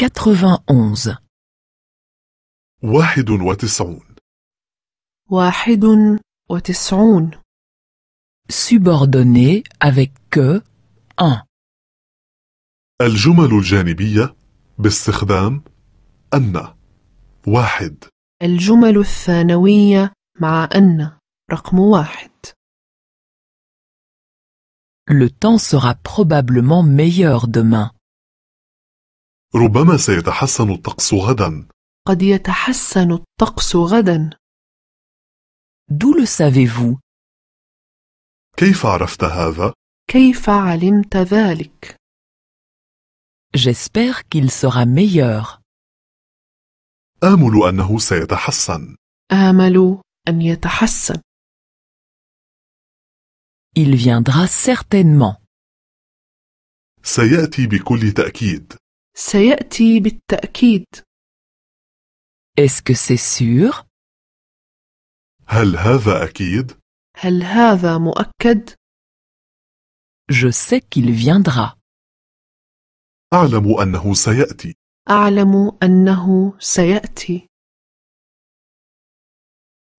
91 واحد وتسعون واحد وتسعون subordonné avec que 1 الجمل الجانبية باستخدام أن واحد الجمل الثانوية مع أن رقم واحد Le temps sera probablement meilleur demain. ربما سيتحسن الطقس غدا. قد يتحسن الطقس غدا. D'où le savez-vous? كيف عرفت هذا؟ كيف علمت ذلك؟ J'espère qu'il sera meilleur. آمل أنه سيتحسن. آمل أن يتحسن. Il viendra certainement. سيأتي بكل تأكيد. سيأتي بالتأكيد. Est-ce que c'est sûr? هل هذا أكيد؟ هل هذا مؤكد؟ Je sais qu'il viendra. أعلم أنه سيأتي. أعلم أنه سيأتي.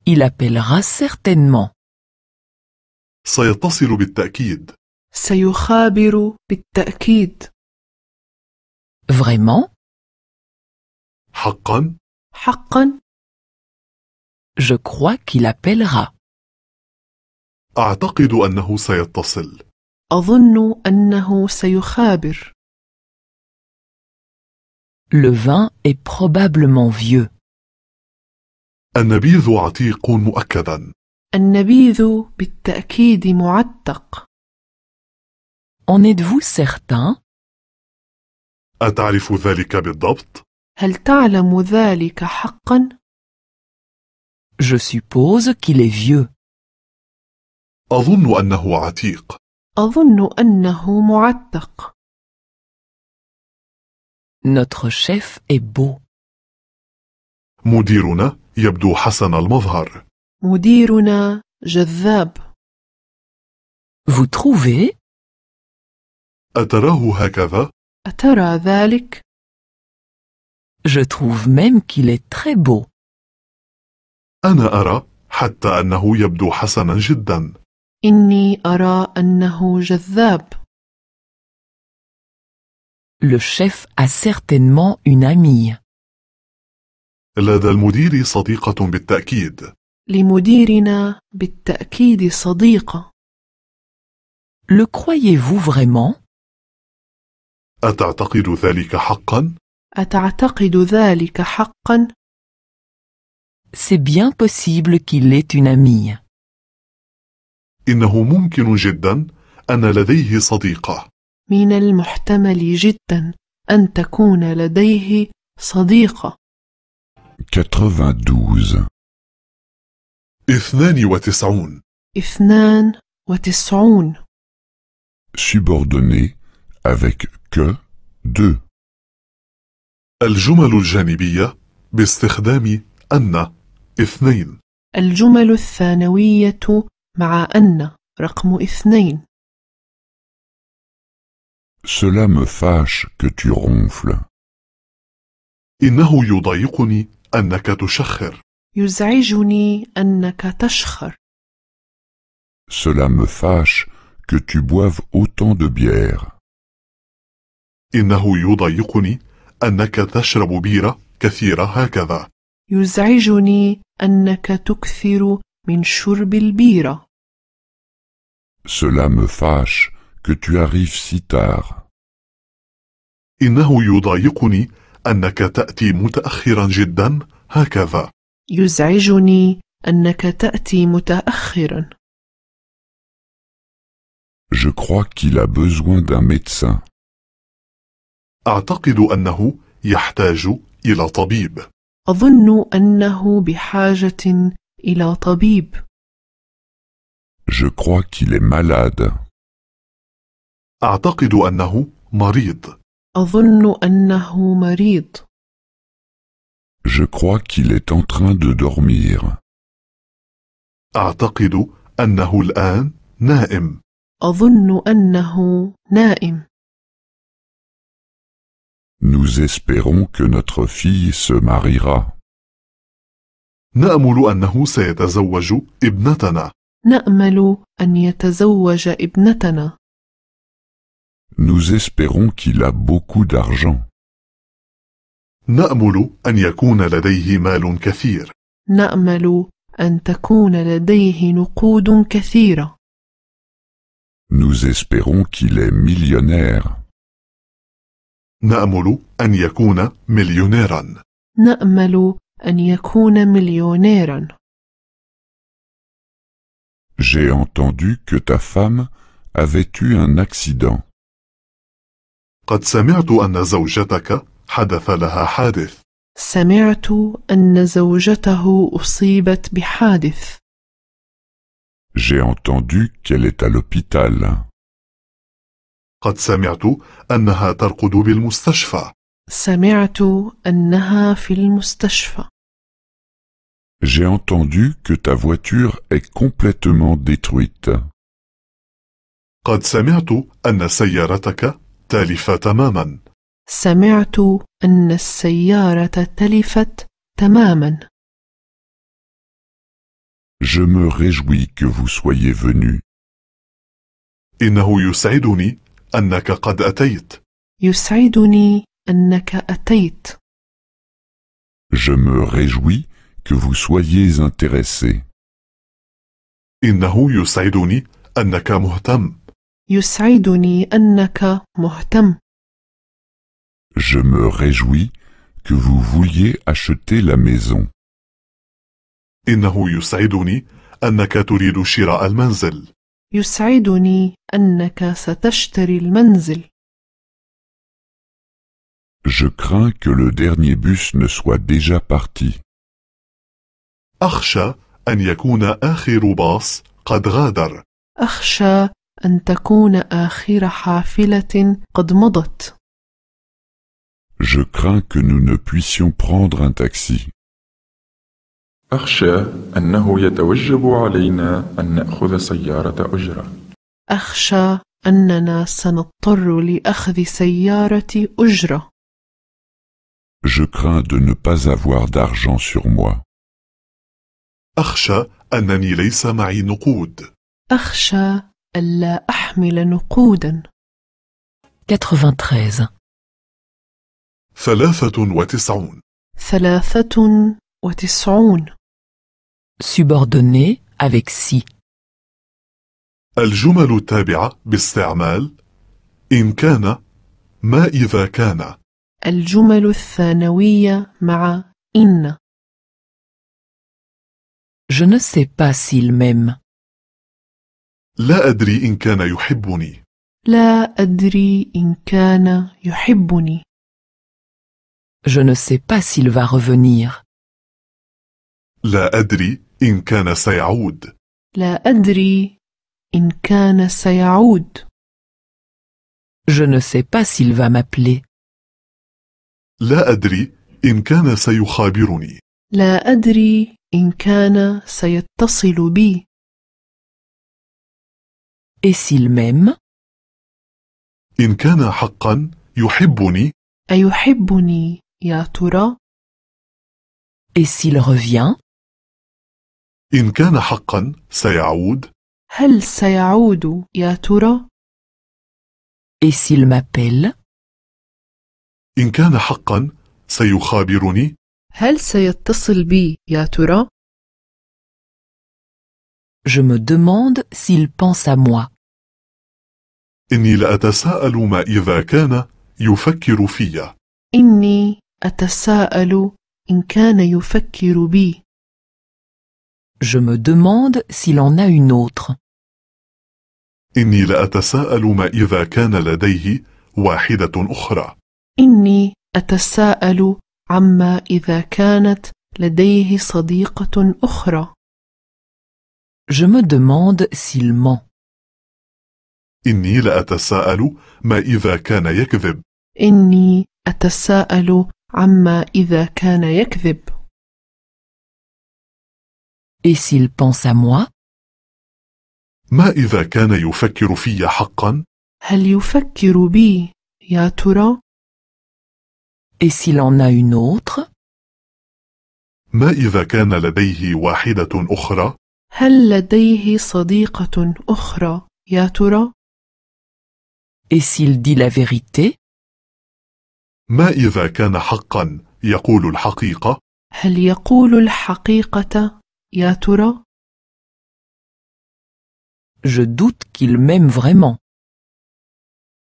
Il appellera certainement. سيتصل بالتأكيد. سيخابر بالتأكيد. Vraiment حقا حقا Je crois qu'il appellera. أعتقد أنه سيتصل أظن أنه سيخابر Le vin est probablement vieux. النبيذ عتيق مؤكدا النبيذ بالتأكيد معتق En êtes-vous certain أتعرف ذلك بالضبط؟ هل تعلم ذلك حقا؟ Je suppose qu'il est vieux. أظن أنه عتيق. أظن أنه معتق. Notre chef est beau. مديرنا يبدو حسن المظهر. مديرنا جذاب. Vous trouvez؟ أتراه هكذا؟ أترى ذلك؟ Je trouve même qu'il est très beau. أنا أرى حتى أنه يبدو حسنا جدا. إني أرى أنه جذاب. Le chef a certainement une amie. لدى المدير صديقة بالتأكيد. لمديرنا بالتأكيد صديقة. Le croyez-vous vraiment? أتعتقد ذلك حقا؟ أتعتقد ذلك حقا؟ C'est bien possible qu'il ait une amie. إنه ممكن جدا أن لديه صديقة. من المحتمل جدا أن تكون لديه صديقة. 92 92 92 Subordonné avec que de الجمل الجانبية باستخدام أن اثنين الجمل الثانوية مع أن رقم اثنين Cela me fâche que tu ronfles. إنه يضايقني أنك تشخر. يزعجني أنك تشخر. Cela me fâche que tu boives autant de bière. إنه يضايقني أنك تشرب بيرة كثيرة هكذا يزعجني أنك تكثر من شرب البيرة Cela me fâche que tu arrives si tard. إنه يضايقني أنك تأتي متأخرا جدا هكذا. يزعجني أنك تأتي متأخرا. Je crois qu'il a besoin d'un médecin. أعتقد أنه يحتاج إلى طبيب أظن أنه بحاجة إلى طبيب Je crois qu'il est malade. أعتقد أنه مريض أظن أنه مريض Je crois qu'il est en train de dormir. أعتقد أنه الآن نائم أظن أنه نائم Nous espérons que notre fille se mariera. نأمل أنه سيتزوج ابنتنا. نأمل أن يتزوج ابنتنا. Nous espérons qu'il a beaucoup d'argent. نأمل أن يكون لديه مال كثير. نأمل أن تكون لديه نقود كثيرة. Nous espérons qu'il est millionnaire. نأمل أن يكون مليونيرا نأمل أن يكون مليونيرا J'ai entendu que ta femme avait eu un accident. قد سمعت أن زوجتك حدث لها حادث. سمعت أن زوجته أصيبت بحادث. J'ai entendu qu'elle est à l'hôpital. قد سمعت أنها ترقد بالمستشفى. سمعت أنها في المستشفى. J'ai entendu que ta voiture est complètement détruite. قد سمعت أن سيارتك تلفت تماما. سمعت أن السيارة تلفت تماما. Je me réjouis que vous soyez venu. إنه يسعدني أنك قد أتيت. يسعدني أنك أتيت. Je me réjouis que vous soyez intéressé. إنه يسعدني أنك مهتم. يسعدني أنك مهتم. Je me réjouis que vous vouliez acheter la maison. إنه يسعدني أنك تريد شراء المنزل. يسعدني أنك ستشتري المنزل. Je crains que le dernier bus ne soit déjà parti. أخشى أن يكون آخر باص قد غادر. أخشى أن تكون آخر حافلة قد مضت. Je crains que nous ne puissions prendre un taxi. أخشى أنه يتوجب علينا أن نأخذ سيارة أجرة. أخشى أننا سنضطر لأخذ سيارة أجرة. Je crains de ne pas avoir d'argent sur moi. أخشى أنني ليس معي نقود. أخشى ألا أحمل نقودا. 93 ثلاثة وتسعون ثلاثة وتسعون subordonné avec si. الجمل التابعة باستعمال إن كان ما إذا كان الجمل الثانوية مع إن Je ne sais pas s'il m'aime. لا أدري إن كان يحبني لا أدري إن كان يحبني Je ne sais pas s'il va revenir. لا أدري إن كان سيعود لا أدري إن كان سيعود Je ne sais pas s'il va m'appeler. لا أدري إن كان سيخابرني. لا أدري إن كان سيتصل بي. Et s'il m'aime? إن كان حقا يحبني. أيحبني يا ترى؟ Et s'il revient? إن كان حقا سيعود هل سيعود يا ترى؟ Et s'il m'appelle إن كان حقا سيخابرني هل سيتصل بي يا ترى؟ Je me demande s'il pense à moi. إني لأتساءل ما إذا كان يفكر في. إني أتساءل إن كان يفكر بي. Je me demande s'il en a une autre. إني لأتساءل ما إذا كان لديه واحدة أخرى. إني أتساءل عما إذا كانت لديه صديقة أخرى. Je me demande s'il ment. إني لأتساءل ما إذا كان يكذب. إني أتساءل عما إذا كان يكذب. Et s'il pense à moi? ما إذا كان يفكر في حقا؟ هل يفكر بي يا ترى؟ Et s'il en a une autre? ما إذا كان لديه واحدة أخرى؟ هل لديه صديقة أخرى يا ترى؟ Et s'il dit la vérité? ما إذا كان حقا يقول الحقيقة؟ هل يقول الحقيقة يا ترى Je doute qu'il m'aime vraiment.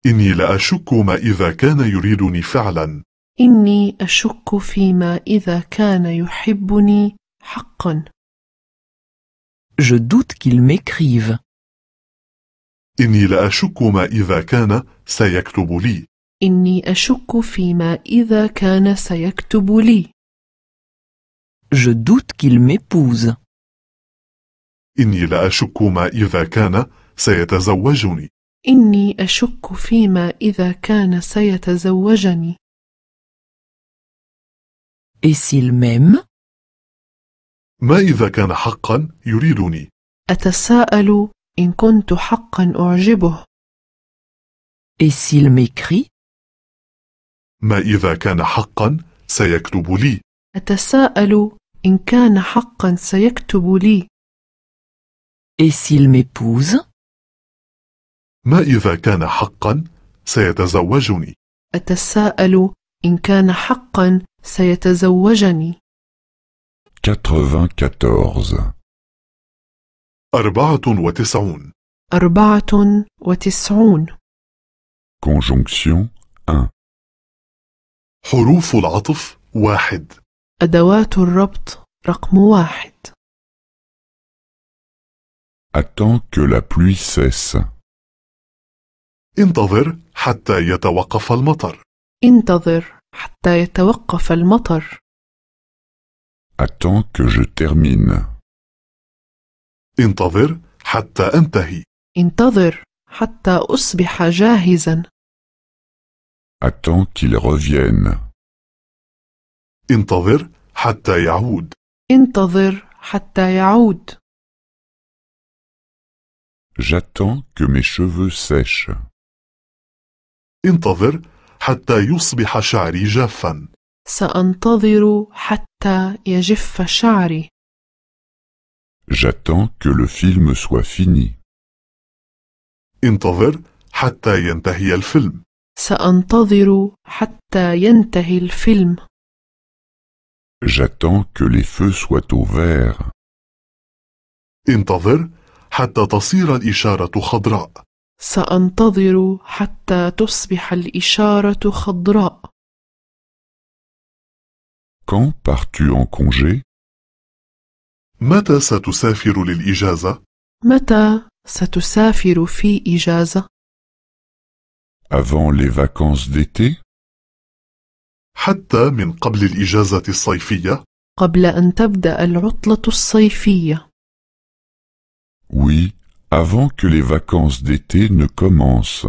إني لا أشك ما إذا كان يريدني فعلا. إني أشك فيما إذا كان يحبني حقا. Je doute qu'il m'écrive. إني لا أشك ما إذا كان سيكتب لي. إني أشك فيما إذا كان سيكتب لي. Je doute qu'il m'épouse. إني لا أشك ما إذا كان سيتزوجني. إني أشك فيما إذا كان سيتزوجني. Et s'il m'aime? ما إذا كان حقا يريدني؟ أتساءل إن كنت حقا أعجبه. Et s'il m'écrit؟ ما إذا كان حقا سيكتب لي؟ أتساءل إن كان حقا سيكتب لي. Et s'il m'épouse? ما إذا كان حقا سيتزوجني. أتساءل إن كان حقا سيتزوجني. 94 94 Conjonction 1 حروف العطف واحد أدوات الربط رقم واحد Attends que la pluie cesse. انتظر حتى يتوقف المطر. انتظر حتى يتوقف المطر. Attends que je termine. انتظر حتى أنتهي. انتظر حتى أصبح جاهزا. Attends qu'il revienne. انتظر حتى يعود انتظر حتى يعود J'attends que mes cheveux sèchent. انتظر حتى يصبح شعري جافا. سأنتظر حتى يجف شعري. J'attends que le film soit fini. انتظر حتى ينتهي الفيلم. سأنتظر حتى ينتهي الفيلم. J'attends que les feux soient au vert. انتظر حتى تصير الإشارة خضراء. سأنتظر حتى تصبح الإشارة خضراء. Quand pars-tu en congé? متى ستسافر للإجازة؟ متى ستسافر في إجازة؟ Avant les vacances d'été? حتى من قبل الإجازة الصيفية قبل أن تبدأ العطلة الصيفية Oui, avant que les vacances d'été ne commencent.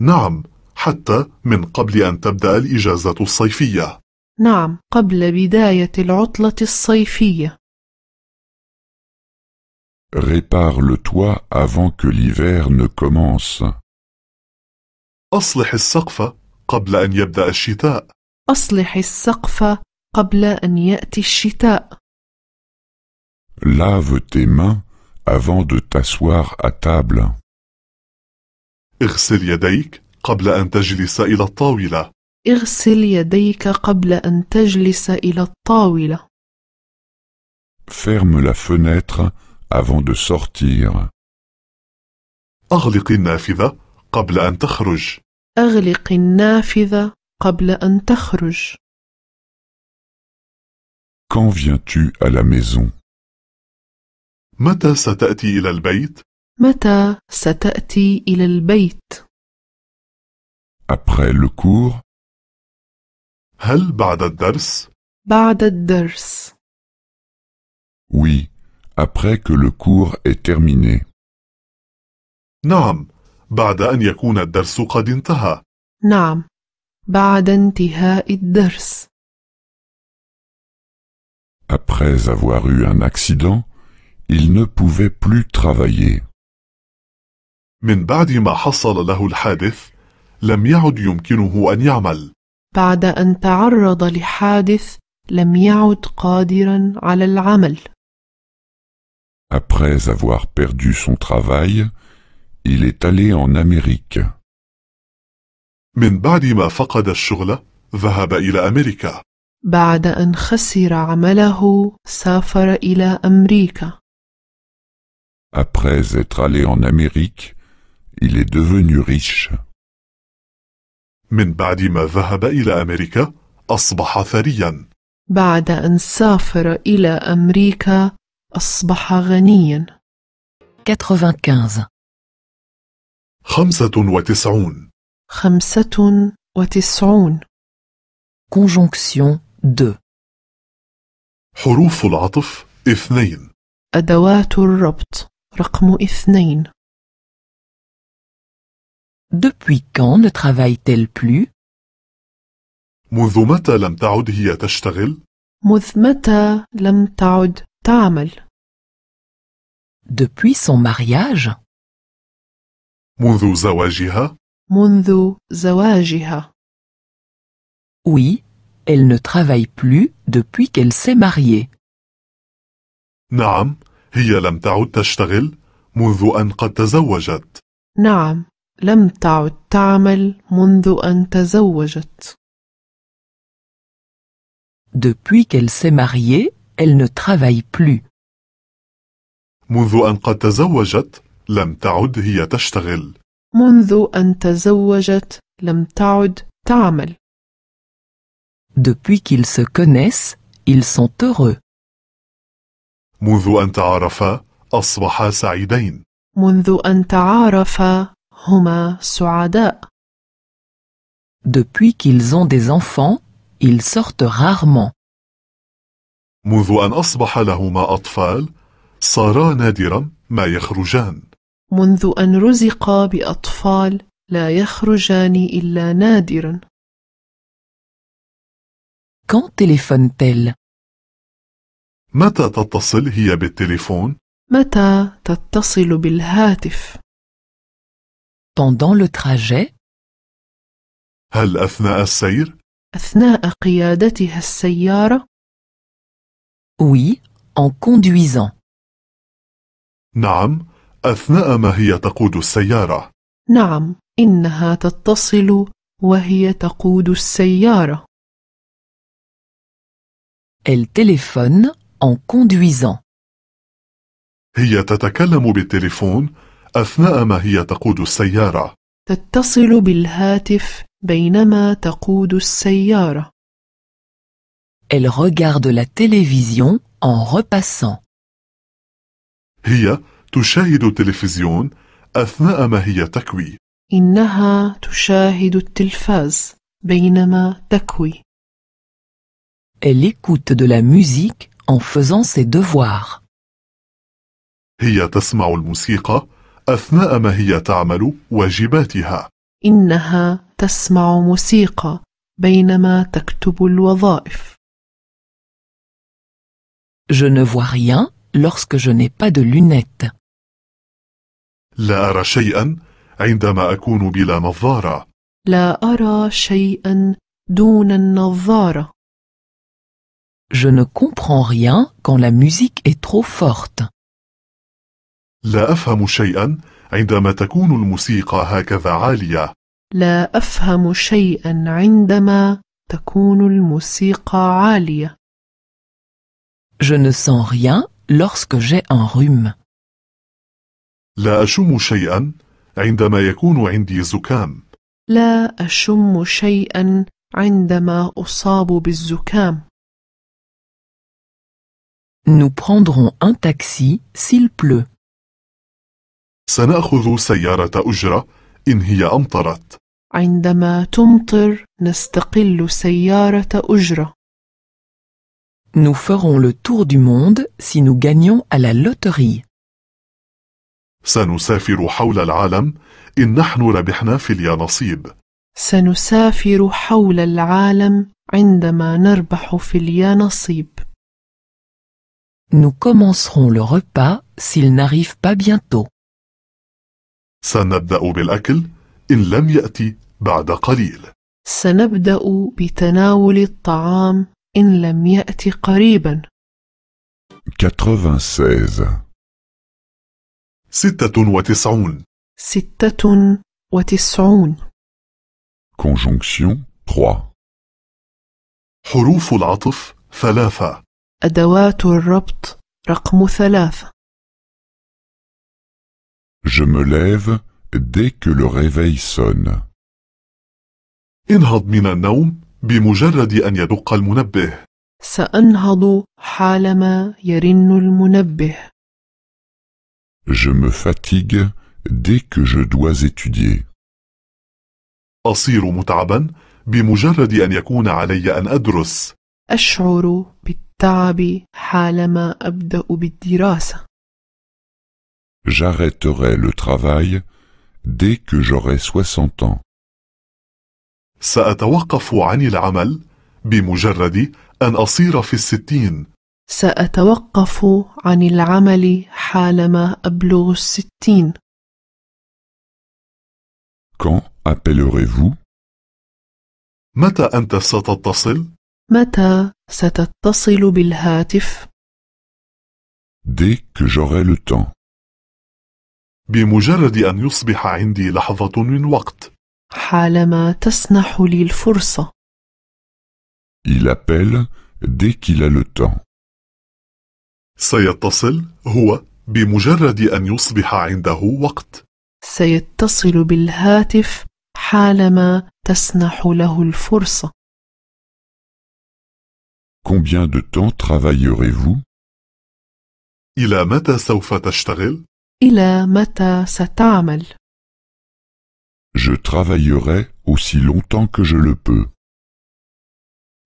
نعم حتى من قبل أن تبدأ الإجازة الصيفية نعم قبل بداية العطلة الصيفية Répare le toit avant que l'hiver ne commence. أصلح السقف قبل أن يبدأ الشتاء أصلح السقف قبل أن يأتي الشتاء Lave tes mains avant de t'asseoir à table. اغسل يديك قبل أن تجلس إلى الطاولة. اغسل يديك قبل أن تجلس إلى الطاولة. Ferme la fenêtre avant de sortir. أغلق النافذة قبل أن تخرج. أغلق النافذة قبل أن تخرج. Quand viens-tu à la maison? متى ستأتي إلى البيت؟ متى ستأتي إلى البيت؟ Après le cours? هل بعد الدرس؟ بعد الدرس. Oui, après que le cours est terminé. نعم بعد أن يكون الدرس قد انتهى نعم بعد انتهاء الدرس Après avoir eu un accident, il ne pouvait plus travailler. من بعد ما حصل له الحادث لم يعد يمكنه أن يعمل بعد أن تعرض لحادث لم يعد قادرا على العمل Après avoir perdu son travail, Il est allé en Amérique. من بعد ما فقد الشغل ذهب إلى أمريكا. بعد أن خسر عمله سافر إلى أمريكا. Après être allé en Amérique, il est devenu riche. من بعد ما ذهب إلى أمريكا أصبح ثريا. بعد أن سافر إلى أمريكا أصبح غنيا. 95 خمسة وتسعون خمسة وتسعون Conjonction de حروف العطف اثنين أدوات الربط رقم اثنين Depuis quand ne travaille-t-elle plus منذ متى لم تعد هي تشتغل؟ منذ متى لم تعد تعمل Depuis son mariage منذ زواجها منذ زواجها Oui, elle ne travaille plus depuis qu'elle s'est mariée. نعم هي لم تعد تشتغل منذ أن قد تزوجت نعم لم تعد تعمل منذ أن تزوجت Depuis qu'elle s'est mariée, elle ne travaille plus. منذ أن قد تزوجت لم تعد هي تشتغل منذ أن تزوجت لم تعد تعمل Depuis qu'ils se connaissent, ils sont heureux. منذ أن تعرفا أصبحا سعيدين منذ أن تعرفا هما سعداء Depuis qu'ils ont des enfants, ils sortent rarement. منذ أن أصبح لهما أطفال صارا نادرا ما يخرجان منذ أن رزقا بأطفال لا يخرجان إلا نادرا. Quand téléphone-t-elle متى تتصل هي بالتليفون؟ متى تتصل بالهاتف؟ Pendant le trajet هل أثناء السير؟ أثناء قيادتها السيارة؟ Oui, en conduisant. نعم أثناء ما هي تقود السيارة نعم إنها تتصل وهي تقود السيارة Elle en conduisant. هي تتكلم بالتليفون أثناء ما هي تقود السيارة. تتصل بالهاتف بينما تقود السيارة. Elle regarde la télévision en repassant. هي تشاهد التلفزيون أثناء ما هي تكوي إنها تشاهد التلفاز بينما تكوي Elle écoute de la musique en faisant ses devoirs. هي تسمع الموسيقى أثناء ما هي تعمل واجباتها. إنها تسمع موسيقى بينما تكتب الوظائف. Je ne vois rien lorsque je n'ai pas de lunettes. لا أرى شيئا عندما أكون بلا نظارة لا أرى شيئا دون النظارة Je ne comprends rien quand la musique est trop forte. لا أفهم شيئا عندما تكون الموسيقى هكذا عالية. لا أفهم شيئا عندما تكون الموسيقى عالية. Je ne sens rien lorsque j'ai un rhume. لا أشم شيئا عندما يكون عندي زكام لا أشم شيئا عندما أصاب بالزكام Nous prendrons un taxi s'il pleut. سنأخذ سيارة أجرة إن هي أمطرت. عندما تمطر نستقل سيارة أجرة. Nous ferons le tour du monde si nous gagnons à la loterie. سنسافر حول العالم إن نحن ربحنا في اليانصيب سنسافر حول العالم عندما نربح في اليانصيب Nous commencerons le repas s'il n'arrive pas bientôt. سنبدأ بالأكل إن لم يأتي بعد قليل. سنبدأ بتناول الطعام إن لم يأتي قريبا. 96 ستة وتسعون ستة وتسعون Conjonction 3 حروف العطف ثلاثة أدوات الربط رقم ثلاثة Je me lève dès que le réveil sonne. انهض من النوم بمجرد أن يدق المنبه سأنهض حالما يرن المنبه Je me fatigue dès que je dois étudier. أصير متعبا بمجرد أن يكون علي أن أدرس. أشعر بالتعب حالما أبدأ بالدراسة. J'arrêterai le travail dès que j'aurai 60 ans. سأتوقف عن العمل بمجرد أن أصير في الستين. سأتوقف عن العمل حالما أبلغ الستين. Quand appellerez-vous? متى أنت ستتصل؟ متى ستتصل بالهاتف؟ Dès que j'aurai le temps. بمجرد أن يصبح عندي لحظة من وقت. حالما تسنح لي الفرصة. Il appelle dès qu'il a le temps. سيتصل هو بمجرد أن يصبح عنده وقت سيتصل بالهاتف حالما تسنح له الفرصة Combien de temps travaillerez-vous إلى متى سوف تشتغل؟ إلى متى ستعمل؟ Je travaillerai aussi longtemps que je le peux.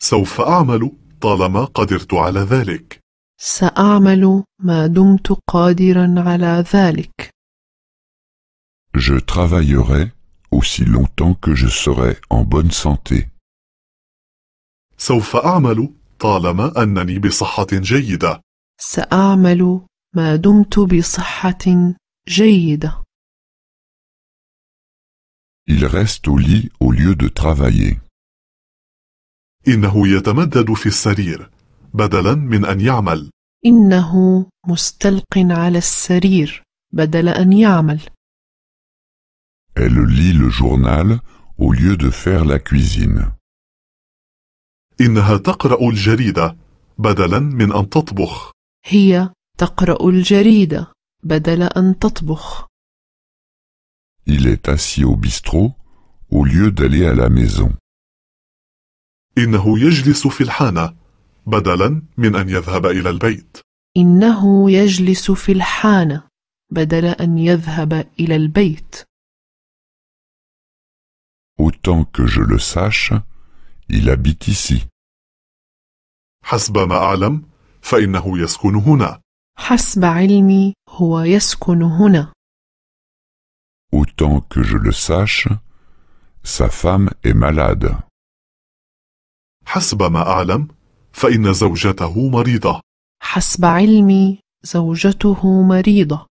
سوف أعمل طالما قدرت على ذلك. سأعمل ما دمت قادرا على ذلك. Je travaillerai aussi longtemps que je serai en bonne santé. سوف أعمل طالما أنني بصحة جيدة. سأعمل ما دمت بصحة جيدة. Il reste au lit au lieu de travailler. إنه يتمدد في السرير بدلا من أن يعمل إنه مستلق على السرير بدل أن يعمل Elle lit le journal au lieu de faire la cuisine. إنها تقرأ الجريدة بدلا من أن تطبخ. هي تقرأ الجريدة بدل أن تطبخ. Il est assis au bistrot au lieu d'aller à la maison. إنه يجلس في الحانة بدلا من أن يذهب إلى البيت إنه يجلس في الحانة بدل أن يذهب إلى البيت Autant que je le sache, il habite ici. حسب ما أعلم فإنه يسكن هنا. حسب علمي هو يسكن هنا. Autant que je le sache, sa femme est malade. حسب ما أعلم فإن زوجته مريضة حسب علمي زوجته مريضة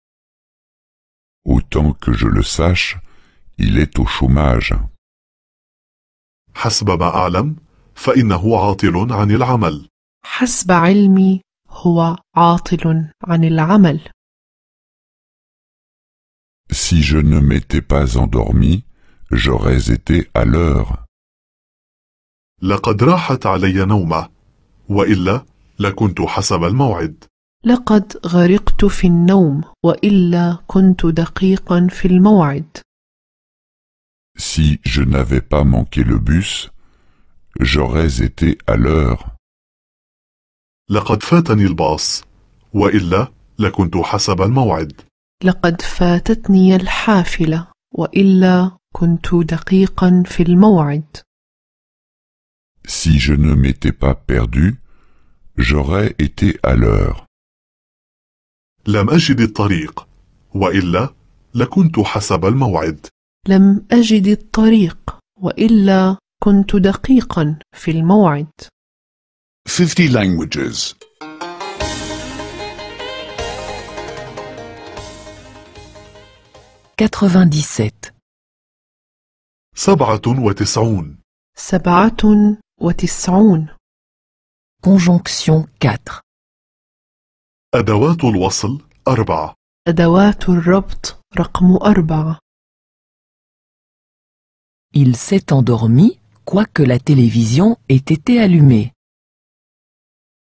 Autant que je le sache, il est au chômage. حسب ما أعلم فإنه عاطل عن العمل حسب علمي هو عاطل عن العمل Si je ne m'étais pas endormi, j'aurais été à l'heure. لقد راحت علي نومه وإلا لكنت حسب الموعد لقد غرقت في النوم وإلا كنت دقيقا في الموعد Si je n'avais pas manqué le bus, j'aurais été à l'heure. لقد فاتني الباص وإلا لكنت حسب الموعد. لقد فاتتني الحافلة وإلا كنت دقيقا في الموعد. Si je ne m'étais pas perdu, j'aurais été à l'heure. لم أجد الطريق وإلا لكنت حسب الموعد. لم أجد الطريق وإلا كنت دقيقا في الموعد. 50 languages. سبعة وتسعون سبعة وتسعون Conjonction 4 أدوات الوصل أربعة أدوات الربط رقم أربعة Il s'est endormi quoique la télévision ait été allumée.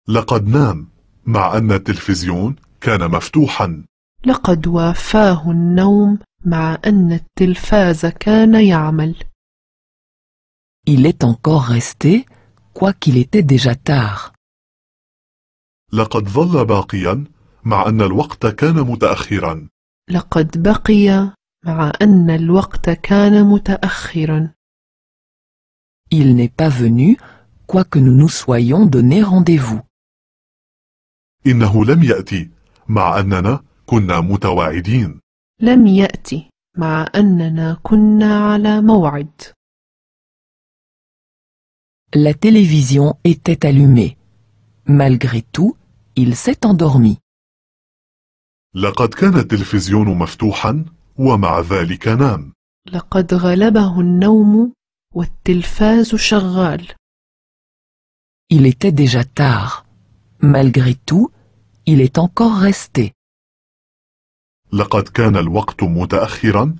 لقد نام مع أن التلفزيون كان مفتوحا لقد وافاه النوم مع أن التلفاز كان يعمل Il est encore resté, quoiqu'il était déjà tard. لقد ظل باقيا مع أن الوقت كان متأخرا. لقد بقي مع أن الوقت كان متأخرا. Il n'est pas venu, quoique nous nous soyons donné rendez-vous. إنه لم يأتي مع أننا كنا متواعدين. لم يأتي مع أننا كنا على موعد. La télévision était allumée. Malgré tout, il s'est endormi. لقد كان التلفزيون مفتوحا ومع ذلك نام. لقد غلبه النوم والتلفاز شغال. Il était déjà tard. Malgré tout, il est encore resté. لقد كان الوقت متأخرا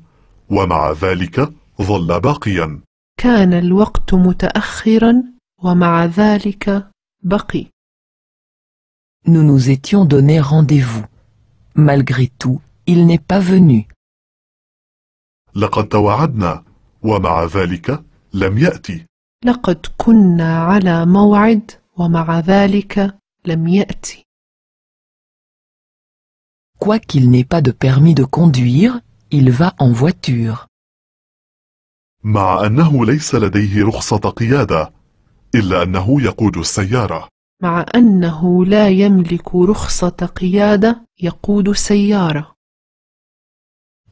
ومع ذلك ظل باقيا. كان الوقت متأخرا ومع ذلك بقي. Nous nous étions donné rendez-vous. Malgré tout, il n'est pas venu. لقد توعدنا ومع ذلك لم يأتي. لقد كنا على موعد ومع ذلك لم يأتي. Quoiqu'il n'ait pas de permis de conduire, il va en voiture. مع أنه ليس لديه رخصة قيادة إلا أنه يقود السيارة مع أنه لا يملك رخصة قيادة يقود سيارة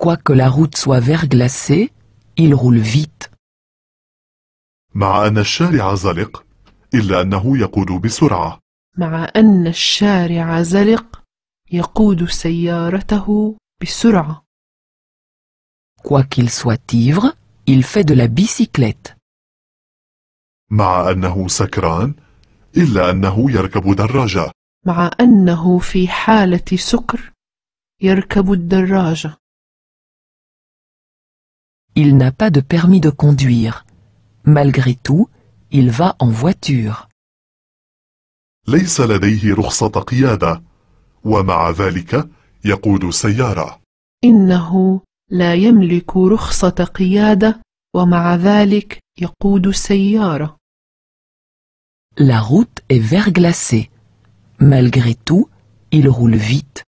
Quoique la route soit verglacée, il roule vite. مع أن الشارع زلق إلا أنه يقود بسرعة مع أن الشارع زلق يقود سيارته بسرعة Quoiqu'il soit ivre, Il fait de la bicyclette. مع أنه سكران إلا أنه يركب دراجة مع أنه في حالة سكر يركب الدراجة. Il n'a pas de permis de conduire. Malgré tout, il va en voiture. ليس لديه رخصة قيادة ومع ذلك يقود سيارة. إنه لا يملك رخصة قيادة ومع ذلك يقود السيارة. La route est verglacée. Malgré tout, il roule vite.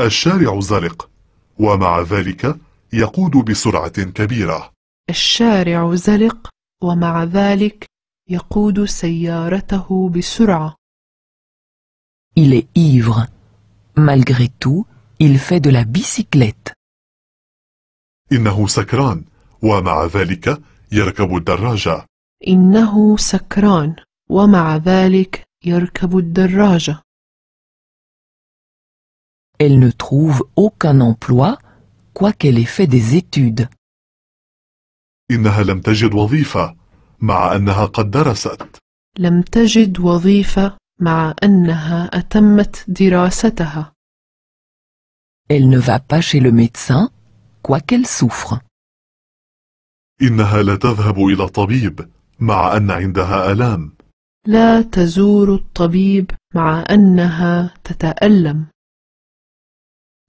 الشارع زلق ومع ذلك يقود بسرعة كبيرة. الشارع زلق ومع ذلك يقود سيارته بسرعة. Il est ivre. Malgré tout, il fait de la bicyclette. إنه سكران ومع ذلك يركب الدراجة إنه سكران ومع ذلك يركب الدراجة Elle ne trouve aucun emploi quoiqu'elle ait fait des études. إنها لم تجد وظيفة مع أنها قد درست. لم تجد وظيفة مع أنها أتمت دراستها. Elle ne va pas chez le médecin quoiqu'elle souffre. إنها لا تذهب إلى الطبيب مع أن عندها ألام. لا تزور الطبيب مع أنها تتألم.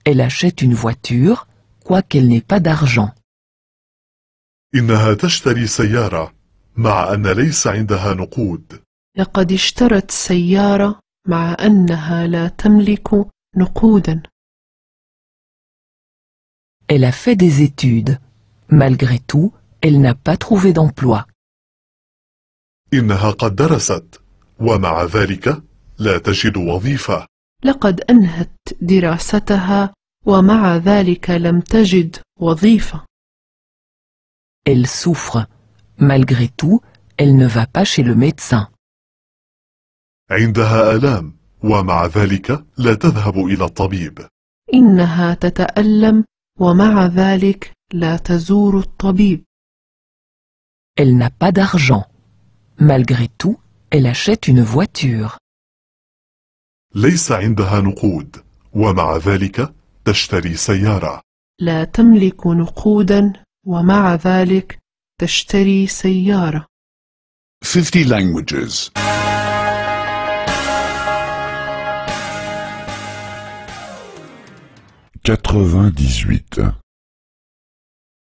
Elle achète une voiture quoiqu'elle n'ait pas d'argent. إنها تشتري سيارة مع أن ليس عندها نقود. لقد اشترت سيارة مع أنها لا تملك نقودا. Elle a fait des études. Malgré tout, elle n'a pas trouvé d'emploi. إنها قد درست ومع ذلك لا تجد وظيفة. لقد أنهت دراستها ومع ذلك لم تجد وظيفة. Elle souffre. Malgré tout, elle ne va pas chez le médecin. عندها آلام ومع ذلك لا تذهب إلى الطبيب. إنها تتألم ومع ذلك لا تزور الطبيب. Elle n'a pas d'argent. Malgré tout, elle achète une voiture. ليس عندها نقود ومع ذلك تشتري سيارة. لا تملك نقودا ومع ذلك تشتري سيارة. 50 languages. quatre-vingt-dix-huit.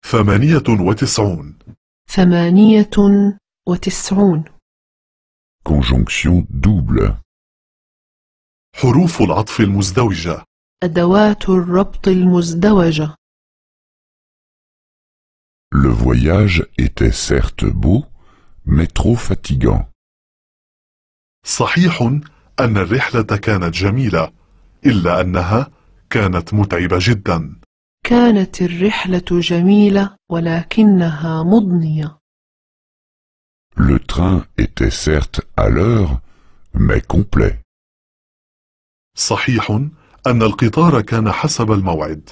ثمانيه وتسعون ثمانية وتسعون Conjonction double. حروف العطف المزدوجة أدوات الربط المزدوجة Le voyage était certes beau, mais trop fatigant. صحيح أن الرحلة كانت جميلة إلا أنها كانت متعبة جدا كانت الرحلة جميلة ولكنها مضنية Le train était certes à l'heure, mais complet. صحيح أن القطار كان حسب الموعد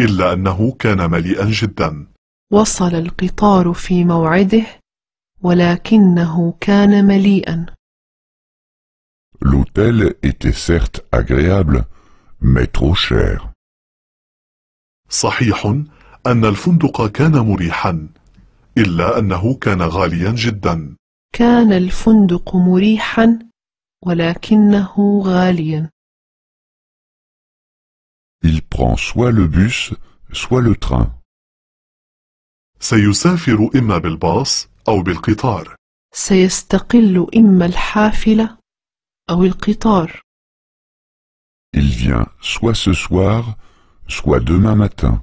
إلا أنه كان مليئا جدا وصل القطار في موعده ولكنه كان مليئا L'hôtel était certes agréable, mais trop cher. صحيح أن الفندق كان مريحا إلا أنه كان غاليا جدا كان الفندق مريحا ولكنه غاليا Il prend soit le bus, soit le train. سيسافر إما بالباص أو بالقطار. سيستقل إما الحافلة أو القطار. Il vient soit ce soir, soit demain matin.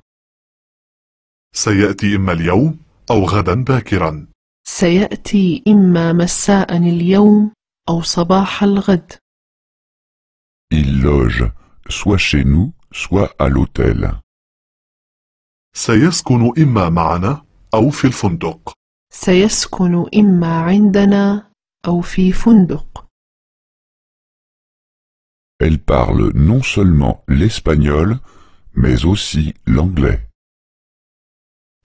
سيأتي إما اليوم أو غدا باكرا. سيأتي إما مساء اليوم أو صباح الغد. Il loge soit chez nous, soit à l'hôtel. سيسكن إما معنا أو في الفندق. سيسكن إما عندنا أو في فندق. Elle parle non seulement l'espagnol, mais aussi l'anglais.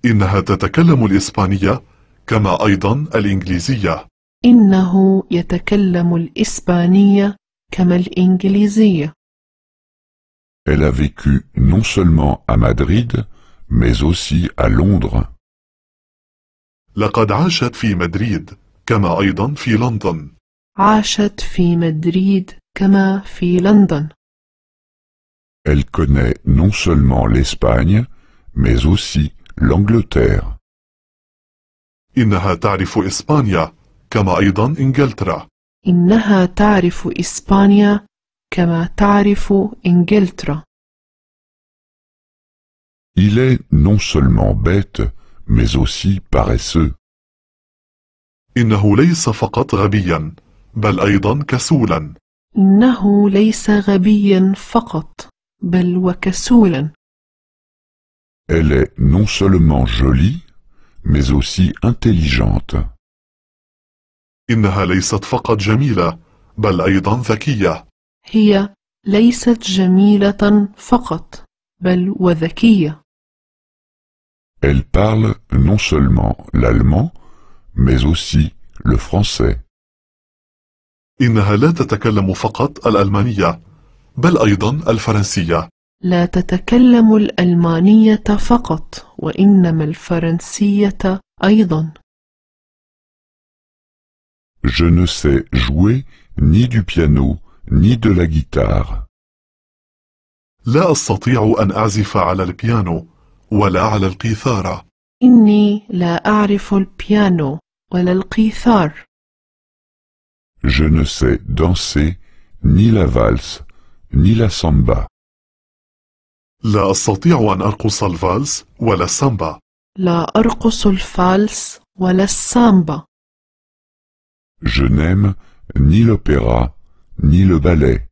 إنها تتكلم الإسبانية كما أيضا الإنجليزية. إنه يتكلم الإسبانية كما الإنجليزية. Elle a vécu non seulement à Madrid, mais aussi à Londres. لقد عاشت في مدريد كما أيضا في لندن. عاشت في مدريد كما في لندن. Elle connaît non seulement l'Espagne, mais aussi l'Angleterre. إنها تعرف إسبانيا كما أيضا إنجلترا. إنها تعرف إسبانيا كما تعرف إنجلترا. Il est non seulement bête, mais aussi paresseux. إنه ليس فقط غبيا بل أيضا كسولا. إنه ليس غبيا فقط بل وكسولا Elle est non seulement jolie, mais aussi intelligente. إنها ليست فقط جميلة بل أيضا ذكية. هي ليست جميلة فقط بل وذكية. Elle parle non seulement l'allemand, mais aussi le français. إنها لا تتكلم فقط الألمانية بل أيضا الفرنسية لا تتكلم الألمانية فقط وإنما الفرنسية أيضا Je ne sais jouer ni du piano ni de la guitare. لا أستطيع أن أعزف على البيانو ولا على القيثارة. إني لا أعرف البيانو ولا القيثار. Je ne sais danser ni la valse ni la samba. لا أستطيع أن أرقص الفالس ولا السامبا. لا أرقص الفالس ولا السامبا. Je n'aime ni l'opéra ni le ballet.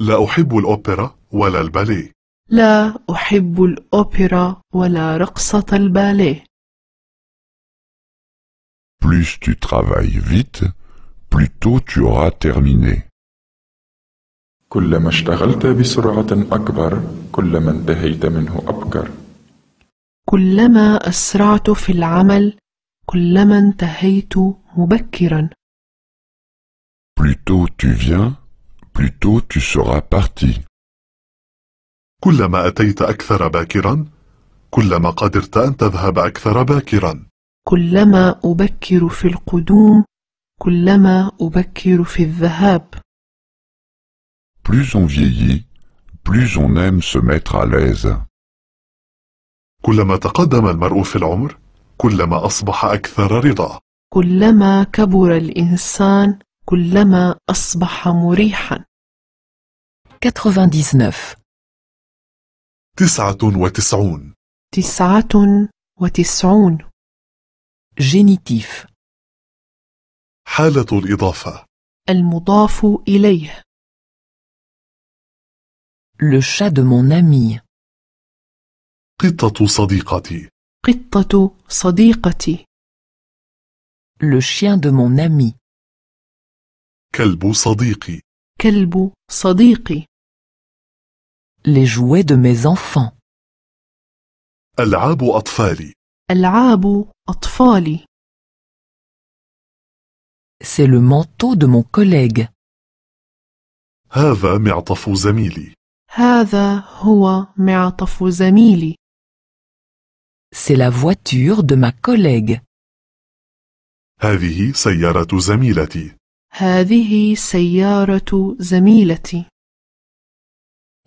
لا أحب الأوبرا ولا الباليه. لا أحب الأوبرا ولا رقصة الباليه. Plus tu travailles vite, Plus tôt tu auras terminé. كلما اشتغلت بسرعة أكبر كلما انتهيت منه أبكر كلما أسرعت في العمل كلما انتهيت مبكرا Plus tôt tu viens, plus tôt tu seras parti. كلما أتيت أكثر باكرا كلما قدرت أن تذهب أكثر باكرا كلما أبكر في القدوم كلما أبكر في الذهاب. Plus on vieillit, plus on aime se mettre à l'aise. كلما تقدم المرء في العمر، كلما أصبح أكثر رضا. كلما كبر الإنسان، كلما أصبح مريحا. 99 99 وتسعون Génitif حالة الإضافة المضاف إليه Le chat de mon ami قطة صديقتي قطة صديقتي Le chien de mon ami كلب صديقي كلب صديقي Les jouets de mes enfants ألعاب أطفالي ألعاب أطفالي C'est le manteau de mon collègue. C'est la voiture de ma collègue.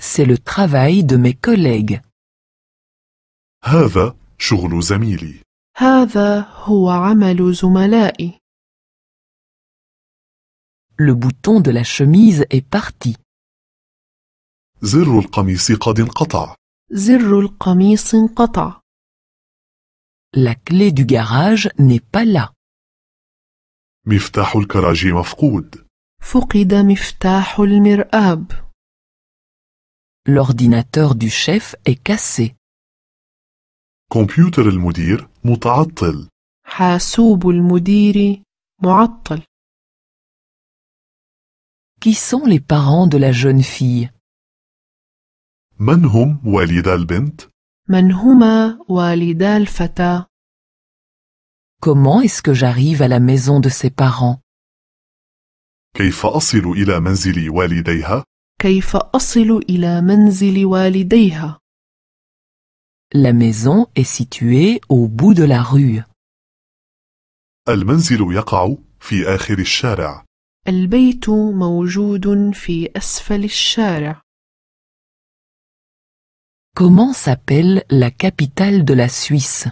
C'est le travail de mes collègues. Le bouton de la chemise est parti. زر القميص قد انقطع. زر القميص انقطع. La clé du garage n'est pas là. مفتاح الكراج مفقود. فقد مفتاح المرآب. L'ordinateur du chef est cassé. كمبيوتر المدير متعطل. حاسوب المدير معطل. Qui sont les parents de la jeune fille من هم والدا البنت؟ من هما والدا الفتى؟ Comment est-ce que j'arrive à la maison de ses parents كيف أصل إلى منزل والديها؟ كيف أصل إلى منزل والديها؟ La maison est située au bout de la rue. المنزل يقع في آخر الشارع. البيت موجود في أسفل الشارع. Comment s'appelle la capitale de la Suisse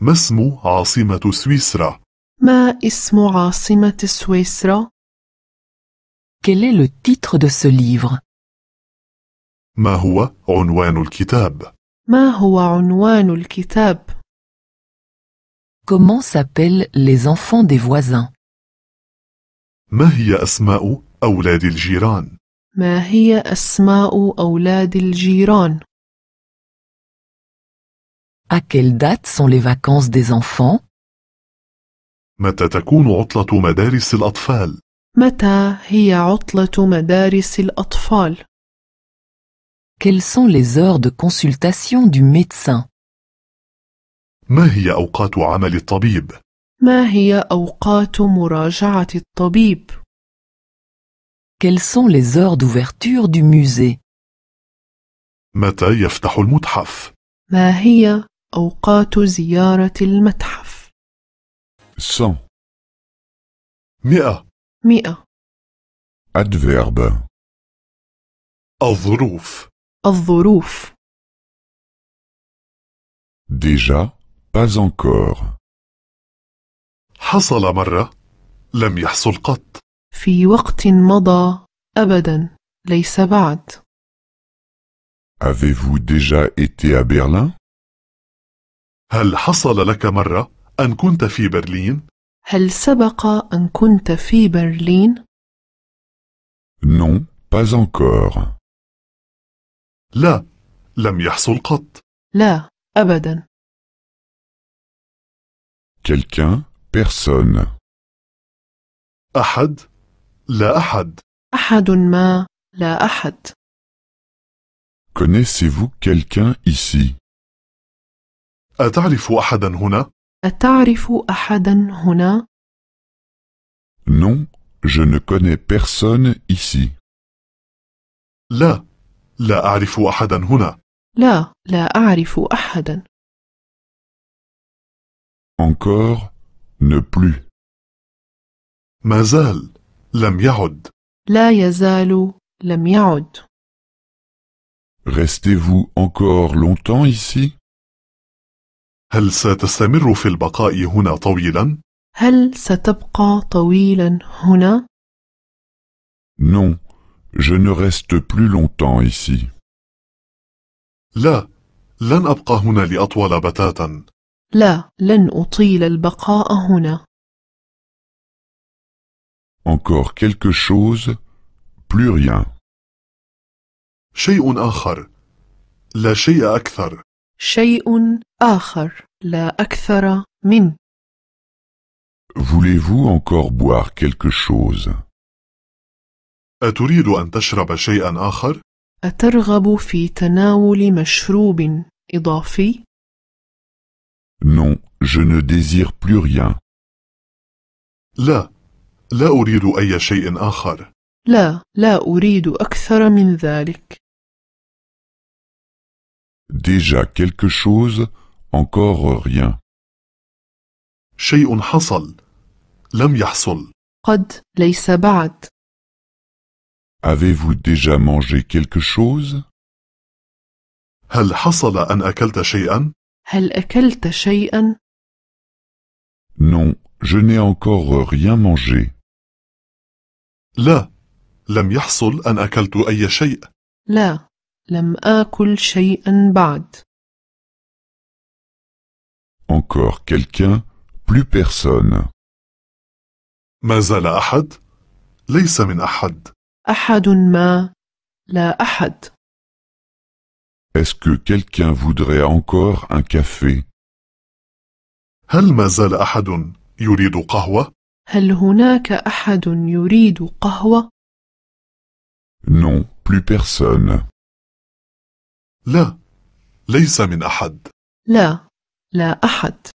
ما اسم عاصمة سويسرا؟ ما اسم عاصمة سويسرا؟ Quel est le titre de ce livre ما هو عنوان الكتاب؟ ما هو عنوان الكتاب؟ Comment s'appellent les enfants des voisins ما هي أسماء أولاد الجيران؟ ما هي أسماء أولاد الجيران؟ À quelle date sont les vacances des enfants? متى تكون عطلة مدارس الأطفال؟ متى هي عطلة مدارس الأطفال؟ Quelles sont les heures de consultation du médecin? ما هي أوقات عمل الطبيب؟ ما هي أوقات مراجعة الطبيب؟ Quelles sont les heures d'ouverture du musée? متى يفتح المتحف؟ ما هي أوقات زيارة المتحف؟ 100 100 100 أدفيرب الظروف الظروف Déjà, pas encore حصل مرة لم يحصل قط في وقت مضى أبدا ليس بعد Avez-vous déjà été à Berlin? هل حصل لك مرة أن كنت في برلين؟ هل سبق أن كنت في برلين؟ Non, pas encore. لا، لم يحصل قط. لا، أبدا. Quelqu'un Personne. أحد لا أحد أحد ما لا أحد Connaissez-vous quelqu'un ici أتعرف أحدا هنا؟ أتعرف أحدا هنا؟ Non, je ne connais personne ici. لا لا أعرف أحدا هنا لا لا أعرف أحدا Encore, Ne plus. ما لم يعد. لا يزال لم يعد. Restez-vous encore longtemps ici? هل ستستمر في البقاء هنا طويلا؟ هل ستبقى طويلا هنا؟ Non, je ne reste plus longtemps ici. لا، لن أبقى هنا لأطول بتاتا. لا لن أطيل البقاء هنا Encore quelque chose, plus rien. شيء آخر لا شيء أكثر شيء آخر لا أكثر من Voulez-vous encore boire quelque chose أتريد أن تشرب شيئا آخر؟ أترغب في تناول مشروب إضافي؟ Non, je ne désire plus rien. لا, لا أريد أي شيء آخر. لا, لا أريد أكثر من ذلك. Déjà quelque chose, encore rien. شيء حصل. لم يحصل. قد ليس بعد. Avez-vous déjà mangé quelque chose هل حصل أن أكلت شيئا؟ هل أكلت شيئا؟ Non, je n'ai encore rien mangé. لا, لم يحصل أن أكلت أي شيء. لا, لم آكل شيئا بعد. Encore quelqu'un, plus personne. ما زال أحد؟ ليس من أحد. أحد ما، لا أحد. Est-ce que quelqu'un voudrait encore un café هل ما زال أحد يريد قهوة؟ هل هناك أحد يريد قهوة؟ Non, plus personne. لا، ليس من أحد. لا، لا أحد.